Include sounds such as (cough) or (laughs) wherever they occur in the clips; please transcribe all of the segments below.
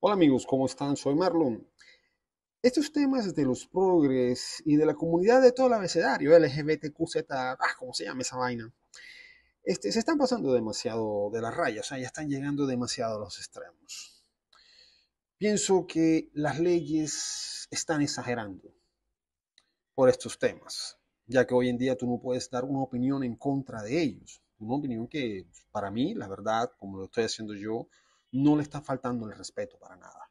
Hola amigos, ¿cómo están? Soy Marlon. Estos temas de los progres y de la comunidad de todo el abecedario, LGBTQZ, ah, como se llama esa vaina, este, se están pasando demasiado de las rayas, o sea, ya están llegando demasiado a los extremos. Pienso que las leyes están exagerando por estos temas, ya que hoy en día tú no puedes dar una opinión en contra de ellos. Una opinión que, para mí, la verdad, como lo estoy haciendo yo, no le está faltando el respeto para nada.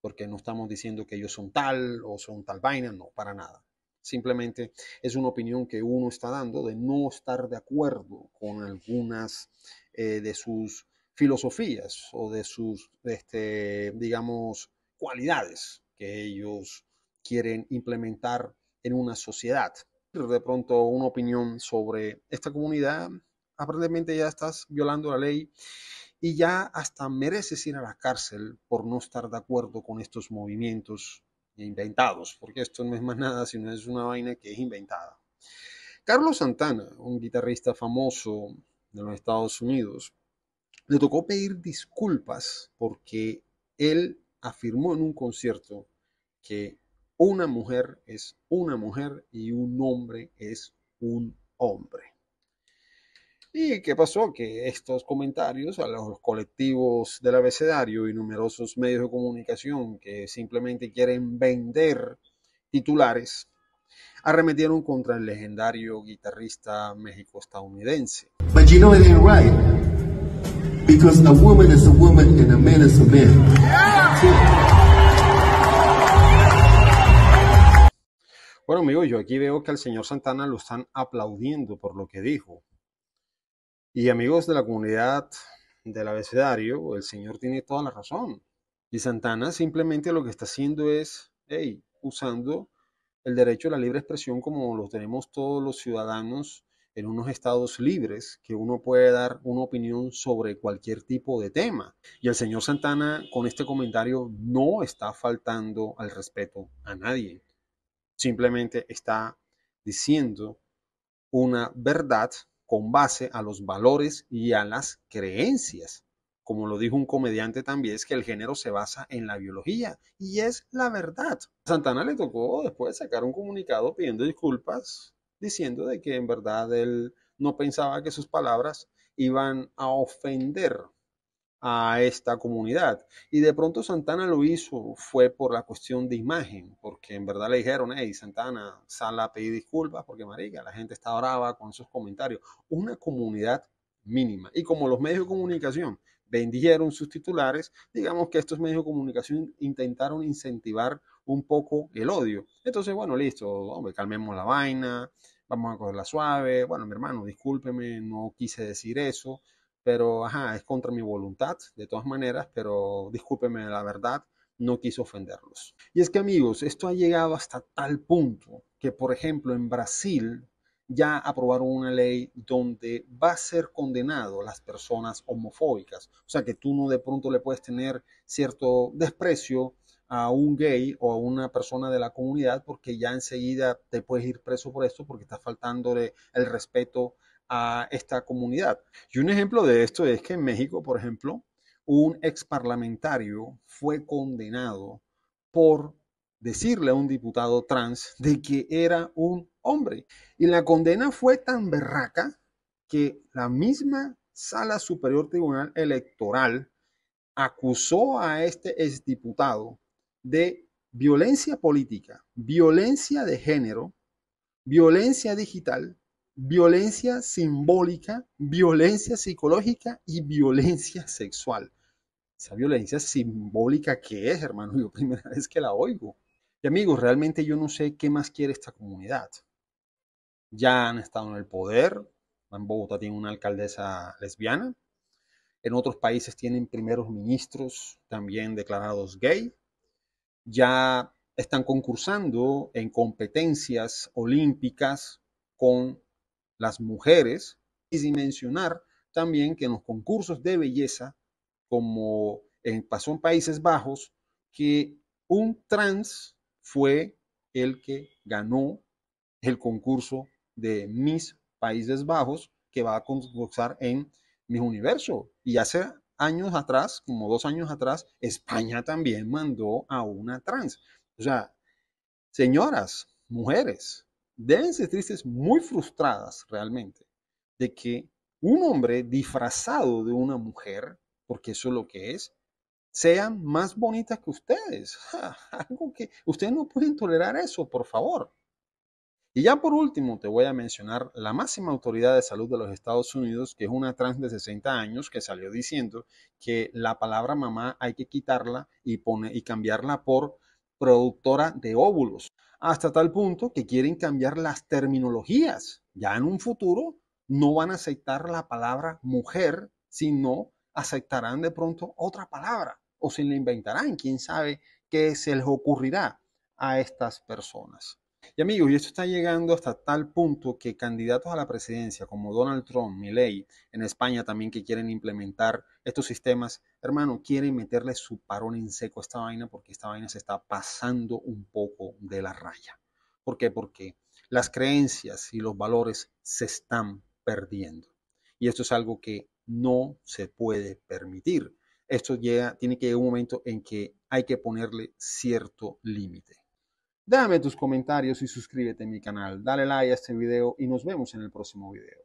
Porque no estamos diciendo que ellos son tal o son tal vaina, no, para nada. Simplemente es una opinión que uno está dando de no estar de acuerdo con algunas eh, de sus filosofías o de sus, este, digamos, cualidades que ellos quieren implementar en una sociedad. De pronto una opinión sobre esta comunidad, aparentemente ya estás violando la ley y ya hasta merece ir a la cárcel por no estar de acuerdo con estos movimientos inventados, porque esto no es más nada, sino es una vaina que es inventada. Carlos Santana, un guitarrista famoso de los Estados Unidos, le tocó pedir disculpas porque él afirmó en un concierto que una mujer es una mujer y un hombre es un hombre. ¿Y qué pasó? Que estos comentarios a los colectivos del abecedario y numerosos medios de comunicación que simplemente quieren vender titulares arremetieron contra el legendario guitarrista mexico estadounidense a Bueno yo aquí veo que al señor Santana lo están aplaudiendo por lo que dijo. Y amigos de la comunidad del abecedario, el Señor tiene toda la razón. Y Santana simplemente lo que está haciendo es, hey, usando el derecho a la libre expresión como lo tenemos todos los ciudadanos en unos estados libres, que uno puede dar una opinión sobre cualquier tipo de tema. Y el señor Santana con este comentario no está faltando al respeto a nadie. Simplemente está diciendo una verdad con base a los valores y a las creencias. Como lo dijo un comediante también, es que el género se basa en la biología y es la verdad. A Santana le tocó después sacar un comunicado pidiendo disculpas, diciendo de que en verdad él no pensaba que sus palabras iban a ofender a esta comunidad. Y de pronto Santana lo hizo, fue por la cuestión de imagen, porque en verdad le dijeron, hey, Santana, sal a pedir disculpas porque, marica, la gente está brava con sus comentarios. Una comunidad mínima. Y como los medios de comunicación vendieron sus titulares, digamos que estos medios de comunicación intentaron incentivar un poco el odio. Entonces, bueno, listo, hombre, calmemos la vaina, vamos a cogerla suave, bueno, mi hermano, discúlpeme, no quise decir eso, pero ajá, es contra mi voluntad, de todas maneras, pero discúlpeme la verdad, no quiso ofenderlos. Y es que amigos, esto ha llegado hasta tal punto que, por ejemplo, en Brasil ya aprobaron una ley donde va a ser condenado las personas homofóbicas. O sea que tú no de pronto le puedes tener cierto desprecio a un gay o a una persona de la comunidad porque ya enseguida te puedes ir preso por esto porque está faltándole el respeto a esta comunidad. Y un ejemplo de esto es que en México, por ejemplo, un ex parlamentario fue condenado por decirle a un diputado trans de que era un hombre. Y la condena fue tan berraca que la misma Sala Superior Tribunal Electoral acusó a este ex diputado de violencia política, violencia de género, violencia digital violencia simbólica, violencia psicológica y violencia sexual. Esa violencia simbólica que es, hermano, yo primera vez que la oigo. Y amigos, realmente yo no sé qué más quiere esta comunidad. Ya han estado en el poder, en Bogotá tiene una alcaldesa lesbiana, en otros países tienen primeros ministros también declarados gay, ya están concursando en competencias olímpicas con las mujeres, y sin mencionar también que en los concursos de belleza, como en, pasó en Países Bajos, que un trans fue el que ganó el concurso de mis Países Bajos, que va a concursar en Miss Universo. Y hace años atrás, como dos años atrás, España también mandó a una trans. O sea, señoras, mujeres, deben ser tristes muy frustradas realmente de que un hombre disfrazado de una mujer, porque eso es lo que es, sean más bonitas que ustedes. (laughs) Algo que ustedes no pueden tolerar eso, por favor. Y ya por último, te voy a mencionar la máxima autoridad de salud de los Estados Unidos, que es una trans de 60 años que salió diciendo que la palabra mamá hay que quitarla y, y cambiarla por productora de óvulos, hasta tal punto que quieren cambiar las terminologías. Ya en un futuro no van a aceptar la palabra mujer, sino aceptarán de pronto otra palabra o se la inventarán, quién sabe qué se les ocurrirá a estas personas. Y amigos, y esto está llegando hasta tal punto que candidatos a la presidencia como Donald Trump, Milley, en España también que quieren implementar estos sistemas, hermano, quieren meterle su parón en seco a esta vaina porque esta vaina se está pasando un poco de la raya. ¿Por qué? Porque las creencias y los valores se están perdiendo. Y esto es algo que no se puede permitir. Esto llega, tiene que llegar un momento en que hay que ponerle cierto límite. Dame tus comentarios y suscríbete a mi canal. Dale like a este video y nos vemos en el próximo video.